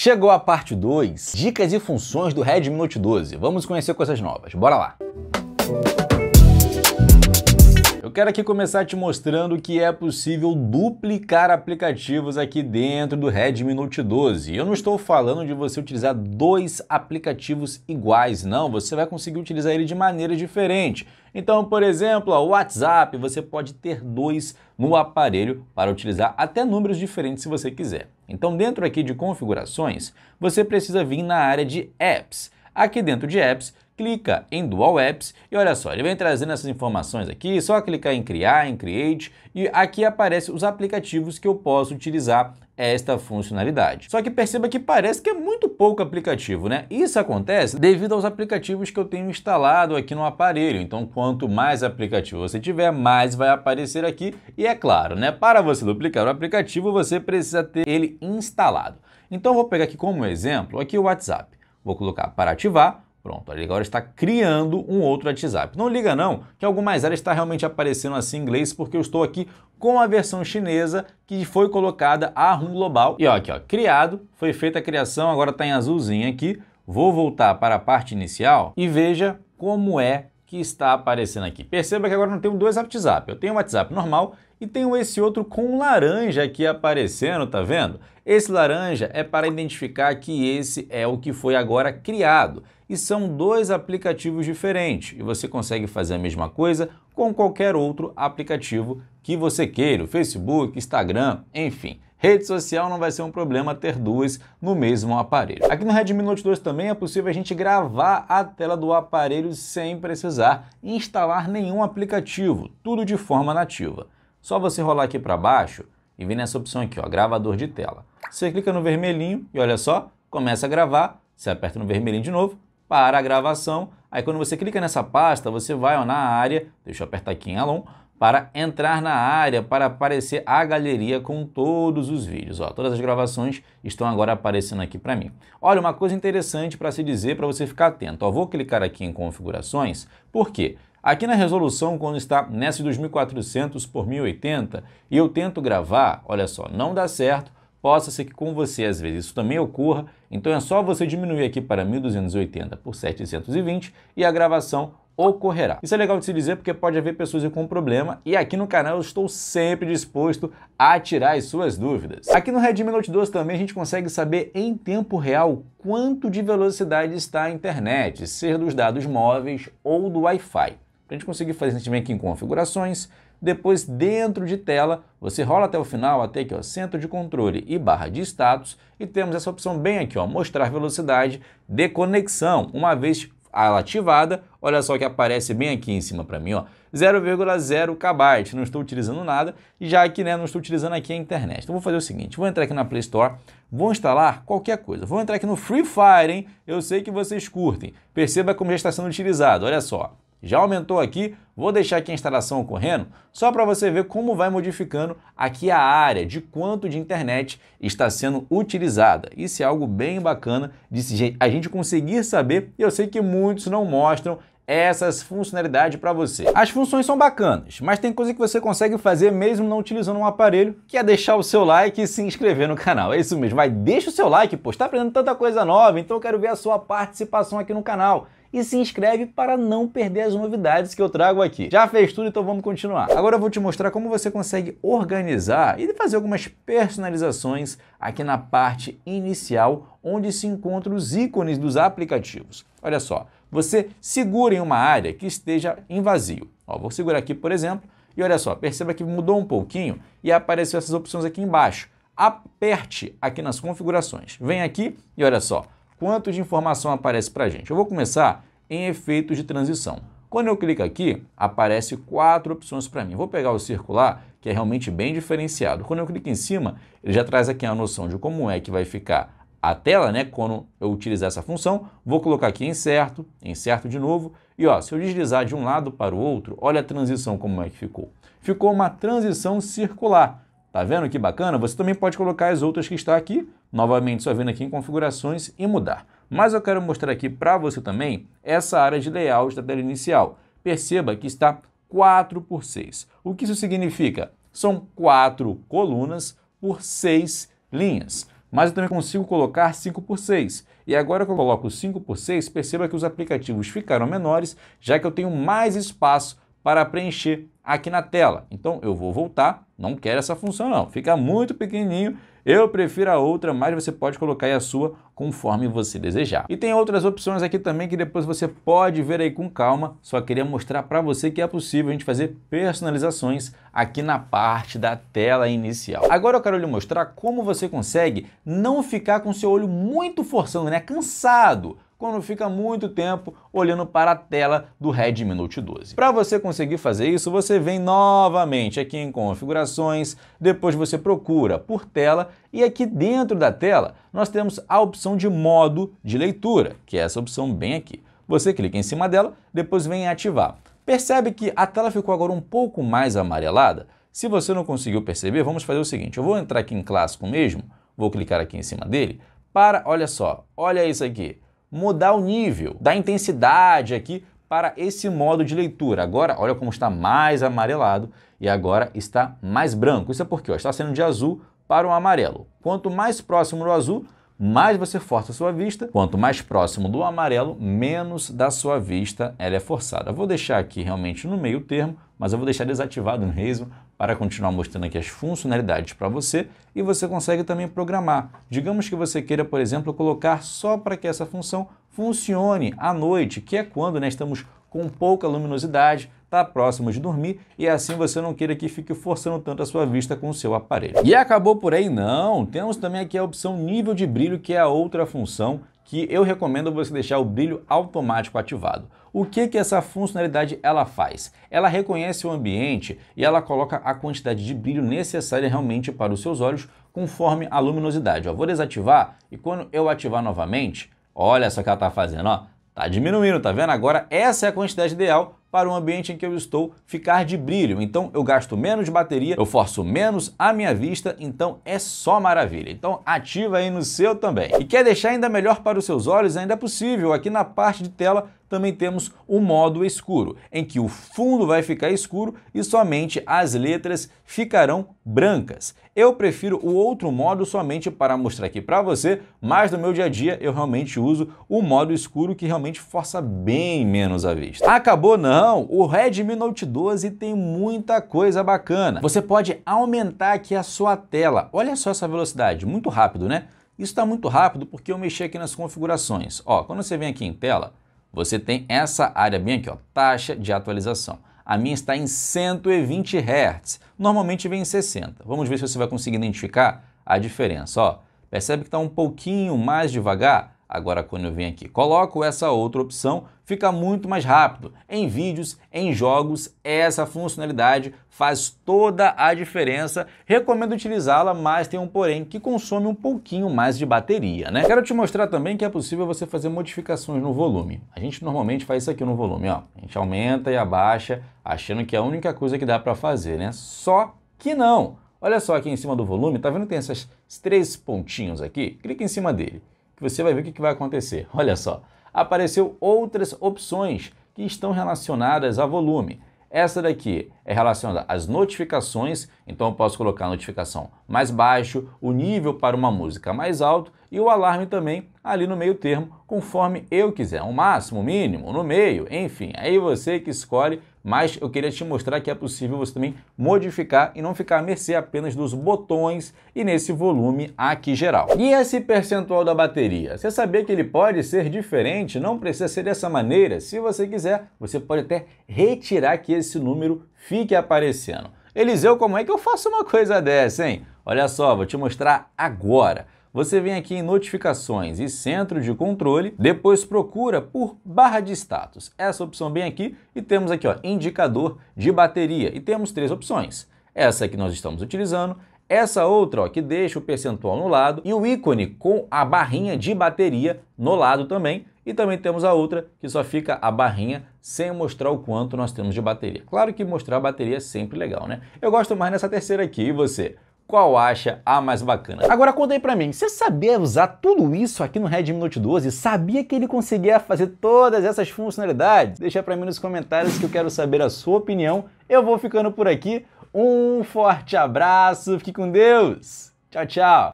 Chegou a parte 2, dicas e funções do Redmi Note 12. Vamos conhecer coisas novas. Bora lá! Eu quero aqui começar te mostrando que é possível duplicar aplicativos aqui dentro do Redmi Note 12. Eu não estou falando de você utilizar dois aplicativos iguais, não. Você vai conseguir utilizar ele de maneira diferente. Então, por exemplo, o WhatsApp, você pode ter dois no aparelho para utilizar até números diferentes se você quiser. Então, dentro aqui de configurações, você precisa vir na área de apps. Aqui dentro de apps, clica em Dual Apps e olha só, ele vem trazendo essas informações aqui, só clicar em criar, em create e aqui aparece os aplicativos que eu posso utilizar esta funcionalidade. Só que perceba que parece que é muito pouco aplicativo, né? Isso acontece devido aos aplicativos que eu tenho instalado aqui no aparelho. Então, quanto mais aplicativo você tiver, mais vai aparecer aqui. E é claro, né? Para você duplicar o aplicativo, você precisa ter ele instalado. Então, vou pegar aqui como exemplo aqui o WhatsApp. Vou colocar para ativar, Pronto, ele agora está criando um outro WhatsApp. Não liga não, que algumas áreas está realmente aparecendo assim em inglês, porque eu estou aqui com a versão chinesa que foi colocada a RUM Global. E ó, aqui ó, criado, foi feita a criação, agora está em azulzinho aqui. Vou voltar para a parte inicial e veja como é que está aparecendo aqui. Perceba que agora não tenho dois WhatsApp. Eu tenho o um WhatsApp normal e tenho esse outro com laranja aqui aparecendo, tá vendo? Esse laranja é para identificar que esse é o que foi agora criado e são dois aplicativos diferentes e você consegue fazer a mesma coisa com qualquer outro aplicativo que você queira, Facebook, Instagram, enfim. Rede social não vai ser um problema ter duas no mesmo aparelho. Aqui no Redmi Note 2 também é possível a gente gravar a tela do aparelho sem precisar instalar nenhum aplicativo, tudo de forma nativa. Só você rolar aqui para baixo e vir nessa opção aqui, ó, gravador de tela. Você clica no vermelhinho e olha só, começa a gravar, você aperta no vermelhinho de novo, para a gravação. Aí quando você clica nessa pasta, você vai ó, na área, deixa eu apertar aqui em Alon, para entrar na área, para aparecer a galeria com todos os vídeos. Ó, todas as gravações estão agora aparecendo aqui para mim. Olha, uma coisa interessante para se dizer, para você ficar atento. Ó, vou clicar aqui em configurações, por quê? Aqui na resolução, quando está nessa 2400 por 1080 e eu tento gravar, olha só, não dá certo, possa ser que com você às vezes isso também ocorra, então é só você diminuir aqui para 1280 por 720 e a gravação ocorrerá. Isso é legal de se dizer porque pode haver pessoas com problema e aqui no canal eu estou sempre disposto a tirar as suas dúvidas. Aqui no Redmi Note 12 também a gente consegue saber em tempo real quanto de velocidade está a internet, ser dos dados móveis ou do Wi-Fi. Para a gente conseguir fazer, a gente vem aqui em configurações, depois, dentro de tela, você rola até o final, até aqui, ó, centro de controle e barra de status, e temos essa opção bem aqui, ó, mostrar velocidade de conexão. Uma vez ela ativada, olha só que aparece bem aqui em cima para mim, ó, 0,0 KB, não estou utilizando nada, já que né, não estou utilizando aqui a internet. Então vou fazer o seguinte, vou entrar aqui na Play Store, vou instalar qualquer coisa, vou entrar aqui no Free Fire, hein? Eu sei que vocês curtem, perceba como já está sendo utilizado, olha só. Já aumentou aqui, vou deixar aqui a instalação ocorrendo só para você ver como vai modificando aqui a área de quanto de internet está sendo utilizada. Isso é algo bem bacana de a gente conseguir saber e eu sei que muitos não mostram essas funcionalidades para você. As funções são bacanas, mas tem coisa que você consegue fazer mesmo não utilizando um aparelho, que é deixar o seu like e se inscrever no canal. É isso mesmo, vai, deixa o seu like, pô, está aprendendo tanta coisa nova, então eu quero ver a sua participação aqui no canal e se inscreve para não perder as novidades que eu trago aqui. Já fez tudo, então vamos continuar. Agora eu vou te mostrar como você consegue organizar e fazer algumas personalizações aqui na parte inicial onde se encontram os ícones dos aplicativos. Olha só, você segura em uma área que esteja em vazio. Ó, vou segurar aqui, por exemplo, e olha só, perceba que mudou um pouquinho e apareceu essas opções aqui embaixo. Aperte aqui nas configurações. Vem aqui e olha só, quanto de informação aparece para a gente. Eu vou começar em efeitos de transição. Quando eu clico aqui, aparece quatro opções para mim. Vou pegar o circular, que é realmente bem diferenciado. Quando eu clico em cima, ele já traz aqui a noção de como é que vai ficar a tela, né, quando eu utilizar essa função. Vou colocar aqui em certo, em certo de novo. E ó, se eu deslizar de um lado para o outro, olha a transição como é que ficou. Ficou uma transição circular. Tá vendo que bacana? Você também pode colocar as outras que está aqui, novamente só vendo aqui em configurações e mudar. Mas eu quero mostrar aqui para você também essa área de layout da tela inicial. Perceba que está 4 por 6. O que isso significa? São 4 colunas por 6 linhas. Mas eu também consigo colocar 5 por 6. E agora que eu coloco 5 por 6, perceba que os aplicativos ficaram menores, já que eu tenho mais espaço para preencher aqui na tela. Então eu vou voltar, não quero essa função não, fica muito pequenininho, eu prefiro a outra, mas você pode colocar aí a sua conforme você desejar. E tem outras opções aqui também que depois você pode ver aí com calma, só queria mostrar para você que é possível a gente fazer personalizações aqui na parte da tela inicial. Agora eu quero lhe mostrar como você consegue não ficar com seu olho muito forçando, né, cansado, quando fica muito tempo olhando para a tela do Redmi Note 12. Para você conseguir fazer isso, você vem novamente aqui em configurações, depois você procura por tela e aqui dentro da tela nós temos a opção de modo de leitura, que é essa opção bem aqui. Você clica em cima dela, depois vem ativar. Percebe que a tela ficou agora um pouco mais amarelada? Se você não conseguiu perceber, vamos fazer o seguinte, eu vou entrar aqui em clássico mesmo, vou clicar aqui em cima dele, para, olha só, olha isso aqui, mudar o nível da intensidade aqui para esse modo de leitura. Agora, olha como está mais amarelado e agora está mais branco. Isso é porque ó, está sendo de azul para o amarelo. Quanto mais próximo do azul, mais você força a sua vista. Quanto mais próximo do amarelo, menos da sua vista ela é forçada. Vou deixar aqui realmente no meio termo mas eu vou deixar desativado no Reismo para continuar mostrando aqui as funcionalidades para você e você consegue também programar. Digamos que você queira, por exemplo, colocar só para que essa função funcione à noite, que é quando né, estamos com pouca luminosidade, está próximo de dormir e assim você não queira que fique forçando tanto a sua vista com o seu aparelho. E acabou por aí? Não! Temos também aqui a opção nível de brilho, que é a outra função que eu recomendo você deixar o brilho automático ativado. O que, que essa funcionalidade ela faz? Ela reconhece o ambiente e ela coloca a quantidade de brilho necessária realmente para os seus olhos conforme a luminosidade. Ó, vou desativar e quando eu ativar novamente, olha só o que ela está fazendo, ó, Tá diminuindo, tá vendo? Agora essa é a quantidade ideal para o ambiente em que eu estou ficar de brilho. Então eu gasto menos bateria, eu forço menos a minha vista, então é só maravilha. Então ativa aí no seu também. E quer deixar ainda melhor para os seus olhos? Ainda é possível. Aqui na parte de tela também temos o modo escuro, em que o fundo vai ficar escuro e somente as letras ficarão brancas. Eu prefiro o outro modo somente para mostrar aqui para você, mas no meu dia a dia eu realmente uso o modo escuro que realmente força bem menos a vista. Acabou não, o Redmi Note 12 tem muita coisa bacana. Você pode aumentar aqui a sua tela, olha só essa velocidade, muito rápido né? Isso está muito rápido porque eu mexi aqui nas configurações. Ó, quando você vem aqui em tela, você tem essa área bem aqui, ó, taxa de atualização. A minha está em 120 Hz, normalmente vem em 60. Vamos ver se você vai conseguir identificar a diferença. Ó, percebe que está um pouquinho mais devagar? Agora, quando eu venho aqui coloco essa outra opção, fica muito mais rápido. Em vídeos, em jogos, essa funcionalidade faz toda a diferença. Recomendo utilizá-la, mas tem um porém que consome um pouquinho mais de bateria, né? Quero te mostrar também que é possível você fazer modificações no volume. A gente normalmente faz isso aqui no volume, ó. A gente aumenta e abaixa, achando que é a única coisa que dá para fazer, né? Só que não. Olha só aqui em cima do volume, tá vendo que tem esses três pontinhos aqui? Clica em cima dele que você vai ver o que, vai acontecer. Olha só, apareceu outras opções que estão relacionadas a volume. Essa daqui é relacionada às notificações então eu posso colocar a notificação mais baixo, o nível para uma música mais alto e o alarme também ali no meio termo, conforme eu quiser. O máximo, o mínimo, no meio, enfim, aí você que escolhe, mas eu queria te mostrar que é possível você também modificar e não ficar a mercê apenas dos botões e nesse volume aqui geral. E esse percentual da bateria? Você sabia que ele pode ser diferente? Não precisa ser dessa maneira. Se você quiser, você pode até retirar que esse número fique aparecendo. Eliseu, como é que eu faço uma coisa dessa, hein? Olha só, vou te mostrar agora. Você vem aqui em notificações e centro de controle, depois procura por barra de status. Essa opção bem aqui e temos aqui, ó, indicador de bateria e temos três opções. Essa que nós estamos utilizando, essa outra ó, que deixa o percentual no lado e o ícone com a barrinha de bateria no lado também e também temos a outra que só fica a barrinha sem mostrar o quanto nós temos de bateria. Claro que mostrar a bateria é sempre legal, né? Eu gosto mais nessa terceira aqui, e você? qual acha a mais bacana. Agora conta aí pra mim, você sabia usar tudo isso aqui no Redmi Note 12? Sabia que ele conseguia fazer todas essas funcionalidades? Deixa pra mim nos comentários que eu quero saber a sua opinião. Eu vou ficando por aqui, um forte abraço, fique com Deus, tchau, tchau!